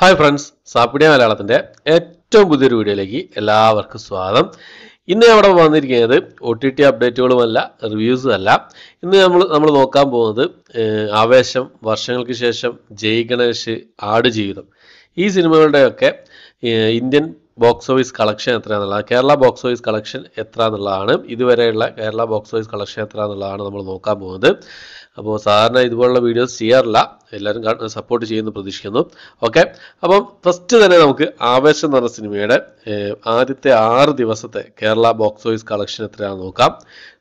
hi friends സാപ്പിടിയ മലയാളത്തിൻ്റെ ഏറ്റവും പുതിയൊരു വീഡിയോയിലേക്ക് എല്ലാവർക്കും സ്വാഗതം ഇന്ന് അവിടെ വന്നിരിക്കുന്നത് ഒ ടി ടി അപ്ഡേറ്റുകളുമല്ല റിവ്യൂസും അല്ല ഇന്ന് നമ്മൾ നമ്മൾ നോക്കാൻ പോകുന്നത് ആവേശം വർഷങ്ങൾക്ക് ശേഷം ജയ് ഗണേഷ് ആടുജീവിതം ഈ സിനിമകളുടെയൊക്കെ ഇന്ത്യൻ ബോക്സ് ഓഫീസ് കളക്ഷൻ എത്ര കേരള ബോക്സ് ഓഫീസ് കളക്ഷൻ എത്ര എന്നുള്ളതാണ് ഇതുവരെയുള്ള കേരള ബോക്സ് ഓഫീസ് കളക്ഷൻ എത്ര എന്നുള്ളതാണ് നമ്മൾ നോക്കാൻ പോകുന്നത് അപ്പോൾ സാധാരണ ഇതുപോലുള്ള വീഡിയോസ് ചെയ്യാറില്ല എല്ലാവരും സപ്പോർട്ട് ചെയ്യുമെന്ന് പ്രതീക്ഷിക്കുന്നു ഓക്കെ അപ്പം ഫസ്റ്റ് തന്നെ നമുക്ക് ആവേശം എന്ന് പറഞ്ഞ സിനിമയുടെ ആദ്യത്തെ ആറ് ദിവസത്തെ കേരള ബോക്സ് ഓഫീസ് കളക്ഷൻ എത്രയാണെന്ന് നോക്കാം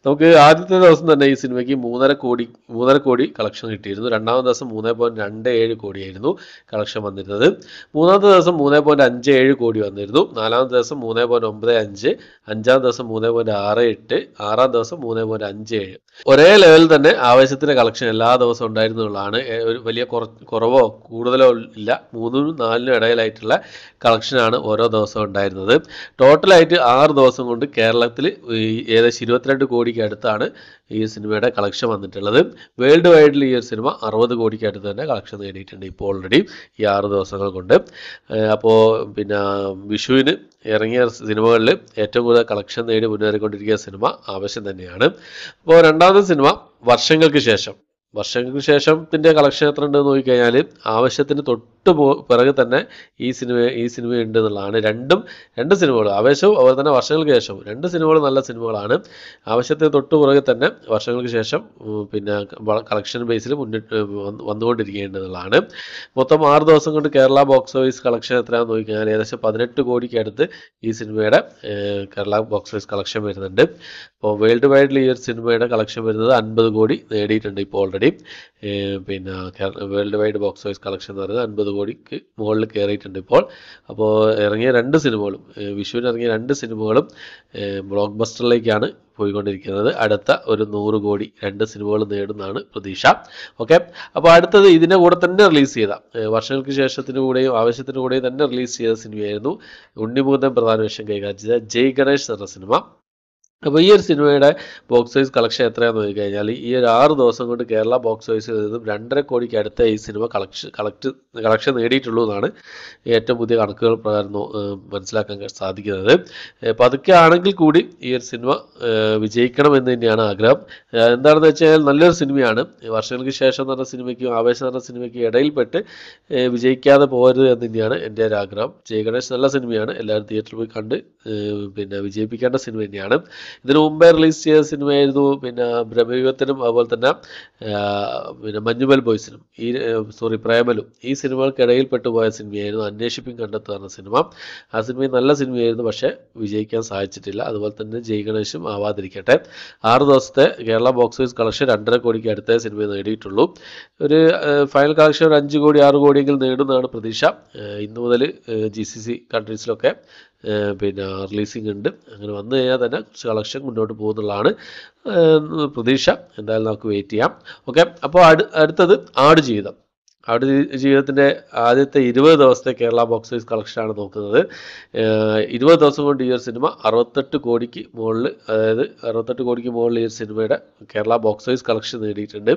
നമുക്ക് ആദ്യത്തെ ദിവസം തന്നെ ഈ സിനിമയ്ക്ക് മൂന്നര കോടി മൂന്നര കോടി കളക്ഷൻ കിട്ടിയിരുന്നു രണ്ടാമത്തെ ദിവസം മൂന്ന് പോയിന്റ് രണ്ട് ഏഴ് കോടിയായിരുന്നു കളക്ഷൻ വന്നിരുന്നത് മൂന്നാമത്തെ ദിവസം മൂന്ന് പോയിന്റ് അഞ്ച് ഏഴ് കോടി വന്നിരുന്നു നാലാമത്തെ ദിവസം മൂന്ന് പോയിന്റ് ഒമ്പത് അഞ്ച് അഞ്ചാം ദിവസം മൂന്ന് പോയിന്റ് ആറ് എട്ട് ആറാം ദിവസം മൂന്ന് പോയിന്റ് അഞ്ച് ഏഴ് ഒരേ ലെവലിൽ തന്നെ ആവേശത്തിന്റെ കളക്ഷൻ എല്ലാ ദിവസവും ഉണ്ടായിരുന്നുള്ളതാണ് ഒരു വലിയ വലിയ കുറവോ കൂടുതലോ ഇല്ല മൂന്നിനും നാലിനും ഇടയിലായിട്ടുള്ള കളക്ഷനാണ് ഓരോ ദിവസവും ഉണ്ടായിരുന്നത് ടോട്ടലായിട്ട് ആറ് ദിവസം കൊണ്ട് കേരളത്തിൽ ഏകദേശം ഇരുപത്തിരണ്ട് കോടിക്ക് അടുത്താണ് ഈ സിനിമയുടെ കളക്ഷൻ വന്നിട്ടുള്ളത് വേൾഡ് വൈഡിൽ ഈ ഒരു സിനിമ അറുപത് കോടിക്ക് അടുത്ത് തന്നെ കളക്ഷൻ നേടിയിട്ടുണ്ട് ഇപ്പോൾ ഓൾറെഡി ഈ ആറ് ദിവസങ്ങൾ കൊണ്ട് അപ്പോൾ പിന്നെ വിഷുവിന് ഇറങ്ങിയ സിനിമകളിൽ ഏറ്റവും കൂടുതൽ കളക്ഷൻ നേടി മുന്നേറിക്കൊണ്ടിരിക്കുന്ന സിനിമ ആവശ്യം തന്നെയാണ് അപ്പോൾ രണ്ടാമത്തെ സിനിമ വർഷങ്ങൾക്ക് ശേഷം വർഷങ്ങൾക്ക് ശേഷം ഇതിൻ്റെ കളക്ഷൻ എത്ര ഉണ്ടെന്ന് നോക്കിക്കഴിഞ്ഞാൽ ആവശ്യത്തിന് തൊട്ട് പിറകെ തന്നെ ഈ സിനിമ ഈ സിനിമ ഉണ്ട് എന്നുള്ളതാണ് രണ്ടും രണ്ട് സിനിമകൾ ആവേശവും അതുപോലെ തന്നെ വർഷങ്ങൾക്ക് ശേഷം രണ്ട് സിനിമകൾ നല്ല സിനിമകളാണ് ആവശ്യത്തിന് തൊട്ട് പുറകെ തന്നെ വർഷങ്ങൾക്ക് ശേഷം പിന്നെ കളക്ഷൻ ബേസിൽ മുന്നിട്ട് വന്നുകൊണ്ടിരിക്കേണ്ടതുള്ളതാണ് മൊത്തം ആറ് ദിവസം കൊണ്ട് കേരള ബോക്സ് ഓഫീസ് കളക്ഷൻ എത്രയാണെന്ന് നോക്കിക്കഴിഞ്ഞാൽ ഏകദേശം പതിനെട്ട് കോടിക്ക് അടുത്ത് ഈ സിനിമയുടെ കേരള ബോക്സ് ഓഫീസ് കളക്ഷൻ വരുന്നുണ്ട് അപ്പോൾ വേൾഡ് വൈഡിൽ ഈ ഒരു സിനിമയുടെ കളക്ഷൻ വരുന്നത് അൻപത് കോടി നേടിയിട്ടുണ്ട് ഇപ്പോൾ ഓൾറെഡി ഓൾറെഡി പിന്നെ world wide box office collection എന്ന് പറയുന്നത് അൻപത് കോടിക്ക് മുകളിൽ കയറിയിട്ടുണ്ട് ഇപ്പോൾ അപ്പോൾ ഇറങ്ങിയ രണ്ട് സിനിമകളും വിഷുവിന് ഇറങ്ങിയ രണ്ട് സിനിമകളും ബ്ലോക്ക് ബസ്റ്ററിലേക്കാണ് പോയിക്കൊണ്ടിരിക്കുന്നത് അടുത്ത ഒരു നൂറ് കോടി രണ്ട് സിനിമകൾ നേടുന്നതാണ് പ്രതീക്ഷ ഓക്കെ അപ്പോൾ അടുത്തത് ഇതിൻ്റെ കൂടെ തന്നെ റിലീസ് ചെയ്ത വർഷങ്ങൾക്ക് ശേഷത്തിന് കൂടെയും ആവശ്യത്തിന് കൂടെയും തന്നെ റിലീസ് ചെയ്ത സിനിമയായിരുന്നു ഉണ്ണിമുകുന്ദൻ പ്രധാന വേഷം കൈകാര്യം ചെയ്ത ജയ് ഗണേഷ് എന്ന സിനിമ അപ്പോൾ ഈ ഒരു സിനിമയുടെ ബോക്സ് ഓഫീസ് കളക്ഷൻ എത്രയാണെന്ന് നോക്കി കഴിഞ്ഞാൽ ഈ ഒരു ആറ് ദിവസം കൊണ്ട് കേരള ബോക്സ് ഓഫീസിൽ നിന്നും രണ്ടര കോടിക്ക് അടുത്ത ഈ സിനിമ കളക്ഷൻ കളക്ട് കളക്ഷൻ നേടിയിട്ടുള്ളൂ എന്നാണ് ഏറ്റവും പുതിയ കണക്കുകൾ പ്രകാരം മനസ്സിലാക്കാൻ സാധിക്കുന്നത് പതുക്കെ ആണെങ്കിൽ കൂടി ഈ ഒരു സിനിമ വിജയിക്കണം എന്ന് തന്നെയാണ് ആഗ്രഹം എന്താണെന്ന് വെച്ച് കഴിഞ്ഞാൽ നല്ലൊരു സിനിമയാണ് വർഷങ്ങൾക്ക് ശേഷം നടന്ന സിനിമയ്ക്കും ആവേശം നടന്ന സിനിമയ്ക്കും ഇടയിൽപ്പെട്ട് വിജയിക്കാതെ പോകരുത് എന്ന് തന്നെയാണ് എൻ്റെ ഒരു ആഗ്രഹം ജയഗണേഷ് നല്ല സിനിമയാണ് എല്ലാവരും തിയേറ്ററിൽ പോയി കണ്ട് പിന്നെ വിജയിപ്പിക്കേണ്ട സിനിമ തന്നെയാണ് ഇതിനു മുമ്പേ റിലീസ് ചെയ്ത സിനിമയായിരുന്നു പിന്നെ ബ്രഹ്മയുഗത്തിനും അതുപോലെ തന്നെ പിന്നെ മഞ്ഞുമൽ ബോയ്സിനും ഈ സോറി പ്രേമലും ഈ സിനിമകൾക്കിടയിൽ പെട്ടുപോയ സിനിമയായിരുന്നു അന്വേഷിപ്പും കണ്ടെത്തുന്ന സിനിമ ആ സിനിമ നല്ല സിനിമയായിരുന്നു പക്ഷേ വിജയിക്കാൻ സാധിച്ചിട്ടില്ല അതുപോലെ തന്നെ ജയ് ഗണേശും ആവാതിരിക്കട്ടെ ആറു ദിവസത്തെ കേരള ബോക്സ് ഓഫീസ് കളക്ഷൻ രണ്ടര കോടിക്ക് അടുത്ത സിനിമ നേടിയിട്ടുള്ളൂ ഒരു ഫൈനൽ കളക്ഷൻ ഒരു അഞ്ച് കോടി ആറ് കോടിയെങ്കിലും നേടുന്നതാണ് പ്രതീക്ഷ ഇന്നു മുതൽ ജി സി സി കൺട്രീസിലൊക്കെ പിന്നെ റിലീസിംഗ് ഉണ്ട് അങ്ങനെ വന്നു കഴിഞ്ഞാൽ തന്നെ കുറച്ച് കളക്ഷൻ മുന്നോട്ട് പോകുന്നുള്ളതാണ് പ്രതീക്ഷ എന്തായാലും നമുക്ക് വെയിറ്റ് ചെയ്യാം ഓക്കെ അപ്പോൾ അടുത്തത് അടുത്തത് ആടുജീവിതം അവിടെ ജീവിതത്തിൻ്റെ ആദ്യത്തെ ഇരുപത് ദിവസത്തെ കേരള ബോക്സ് ഓഫീസ് കളക്ഷനാണ് നോക്കുന്നത് ഇരുപത് ദിവസം കൊണ്ട് ഈ ഒരു സിനിമ അറുപത്തെട്ട് കോടിക്ക് മുകളിൽ അതായത് അറുപത്തെട്ട് കോടിക്ക് മുകളിൽ ഈ ഒരു സിനിമയുടെ കേരള ബോക്സ് ഓഫീസ് കളക്ഷൻ നേടിയിട്ടുണ്ട്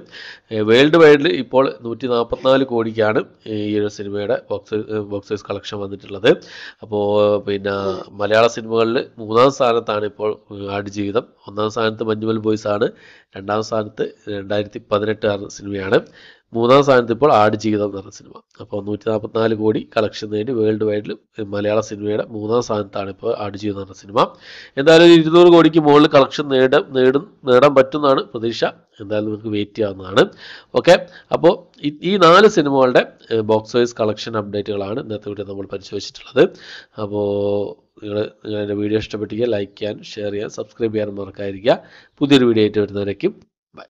വേൾഡ് വൈഡിൽ ഇപ്പോൾ നൂറ്റി നാൽപ്പത്തിനാല് കോടിക്കാണ് ഈ ഒരു സിനിമയുടെ ബോക്സ് ബോക്സ് ഓഫീസ് കളക്ഷൻ വന്നിട്ടുള്ളത് അപ്പോൾ പിന്നെ മലയാള സിനിമകളിൽ മൂന്നാം സ്ഥാനത്താണ് ഇപ്പോൾ ആടുജീവിതം ഒന്നാം സ്ഥാനത്ത് മഞ്ഞുമൽ ബോയ്സ് ആണ് രണ്ടാം സ്ഥാനത്ത് രണ്ടായിരത്തി പതിനെട്ട് സിനിമയാണ് മൂന്നാം സ്ഥാനത്ത് ഇപ്പോൾ ജീവിതം എന്ന് പറഞ്ഞ സിനിമ അപ്പോൾ നൂറ്റി നാൽപ്പത്തിനാല് കോടി കളക്ഷൻ നേടി വേൾഡ് വൈഡിൽ മലയാള സിനിമയുടെ മൂന്നാം സ്ഥാനത്താണ് ഇപ്പോൾ ജീവിതം എന്ന് പറഞ്ഞ സിനിമ എന്തായാലും ഇരുന്നൂറ് കോടിക്ക് മുകളിൽ കളക്ഷൻ നേട നേടും നേടാൻ പറ്റുമെന്നാണ് പ്രതീക്ഷ എന്തായാലും നമുക്ക് വെയിറ്റ് ചെയ്യാവുന്നതാണ് ഓക്കെ അപ്പോൾ ഈ നാല് സിനിമകളുടെ ബോക്സ് ഓഫീസ് കളക്ഷൻ അപ്ഡേറ്റുകളാണ് ഇന്നത്തെ വീഡിയോ നമ്മൾ പരിശോധിച്ചിട്ടുള്ളത് അപ്പോൾ നിങ്ങൾ നിങ്ങളുടെ വീഡിയോ ഇഷ്ടപ്പെട്ടെങ്കിൽ ലൈക്ക് ചെയ്യാൻ ഷെയർ ചെയ്യാൻ സബ്സ്ക്രൈബ് ചെയ്യാൻ മറക്കാതിരിക്കുക പുതിയൊരു വീഡിയോ ആയിട്ട് വരുന്നവരേക്കും